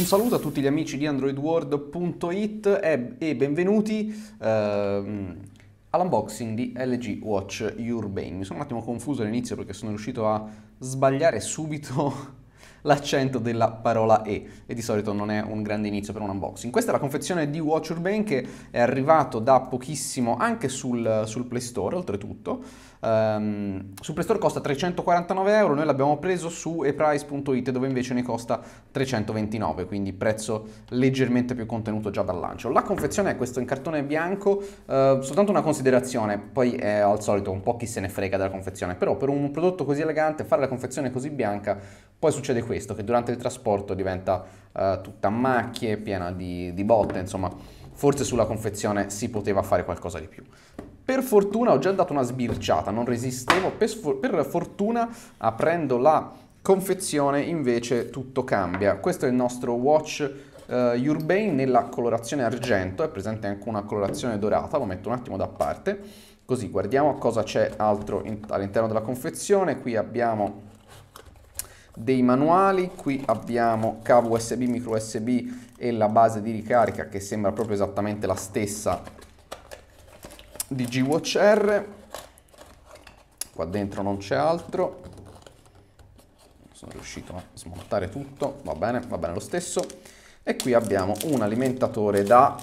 Un saluto a tutti gli amici di AndroidWorld.it e, e, benvenuti ehm, all'unboxing di LG Watch Urbane. Mi sono un attimo confuso all'inizio perché sono riuscito a sbagliare subito l'accento della parola E e di solito non è un grande inizio per un unboxing. Questa è la confezione di Watch Urban che è arrivato da pochissimo anche sul, sul Play Store, oltretutto. Um, sul Play Store costa 349 euro, noi l'abbiamo preso su eprice.it dove invece ne costa 329, quindi prezzo leggermente più contenuto già dal lancio. La confezione è questo in cartone bianco, uh, soltanto una considerazione, poi è al solito un po' chi se ne frega della confezione, però per un prodotto così elegante fare la confezione così bianca poi succede questo, che durante il trasporto diventa eh, tutta macchie, piena di, di botte, insomma, forse sulla confezione si poteva fare qualcosa di più. Per fortuna ho già dato una sbirciata, non resistevo, per, per fortuna aprendo la confezione invece tutto cambia. Questo è il nostro watch uh, eh, Urbane nella colorazione argento, è presente anche una colorazione dorata, lo metto un attimo da parte, così guardiamo cosa c'è altro all'interno della confezione, qui abbiamo dei manuali, qui abbiamo cavo USB, micro USB e la base di ricarica che sembra proprio esattamente la stessa di G-Watch R, qua dentro non c'è altro, sono riuscito a smontare tutto, va bene, va bene lo stesso, e qui abbiamo un alimentatore da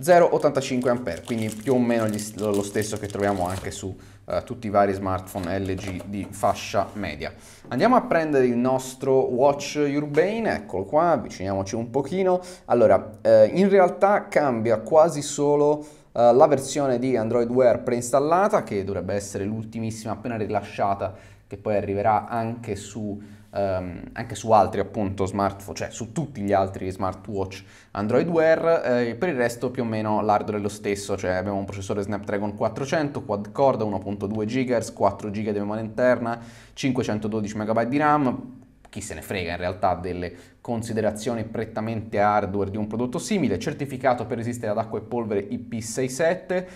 0,85 A, quindi più o meno gli, lo stesso che troviamo anche su eh, tutti i vari smartphone LG di fascia media. Andiamo a prendere il nostro Watch Urbane, eccolo qua, avviciniamoci un pochino. Allora, eh, in realtà cambia quasi solo eh, la versione di Android Wear preinstallata, che dovrebbe essere l'ultimissima appena rilasciata, che poi arriverà anche su ehm, anche su altri appunto smartphone, cioè su tutti gli altri smartwatch Android Wear, eh, per il resto più o meno l'hardware è lo stesso, cioè abbiamo un processore Snapdragon 400, quad core 1.2 GHz, 4 GB di memoria interna, 512 MB di RAM, chi se ne frega in realtà delle considerazioni prettamente hardware di un prodotto simile, certificato per resistere ad acqua e polvere IP67,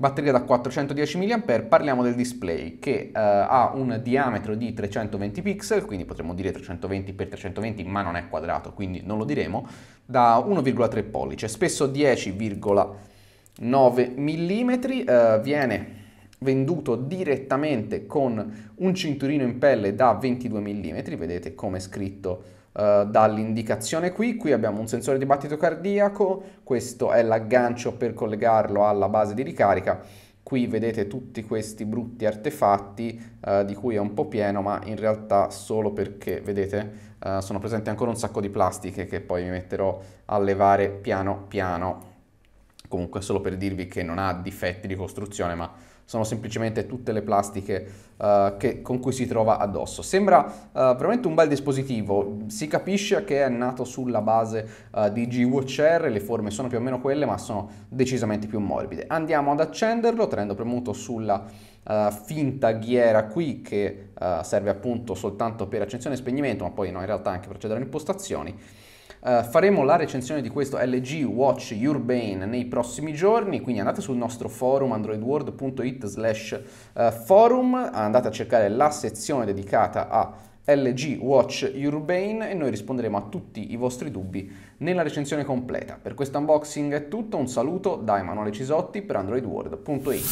batteria da 410 mAh, parliamo del display che eh, ha un diametro di 320 pixel, quindi potremmo dire 320x320, ma non è quadrato, quindi non lo diremo, da 1,3 pollice, spesso 10,9 mm, eh, viene venduto direttamente con un cinturino in pelle da 22 mm, vedete come è scritto Uh, dall'indicazione qui. Qui abbiamo un sensore di battito cardiaco, questo è l'aggancio per collegarlo alla base di ricarica. Qui vedete tutti questi brutti artefatti uh, di cui è un po' pieno, ma in realtà solo perché, vedete, uh, sono presenti ancora un sacco di plastiche che poi vi metterò a levare piano piano comunque solo per dirvi che non ha difetti di costruzione, ma sono semplicemente tutte le plastiche uh, che, con cui si trova addosso. Sembra uh, veramente un bel dispositivo, si capisce che è nato sulla base uh, di G-Watch R, le forme sono più o meno quelle ma sono decisamente più morbide. Andiamo ad accenderlo tenendo premuto sulla finta ghiera qui che serve appunto soltanto per accensione e spegnimento ma poi no, in realtà anche per accedere alle impostazioni Uh, faremo la recensione di questo LG Watch Urbane nei prossimi giorni, quindi andate sul nostro forum androidworld.it slash eh, forum, andate a cercare la sezione dedicata a LG Watch Urbane e noi risponderemo a tutti i vostri dubbi nella recensione completa. Per questo unboxing è tutto, un saluto da Emanuele Cisotti per androidworld.it.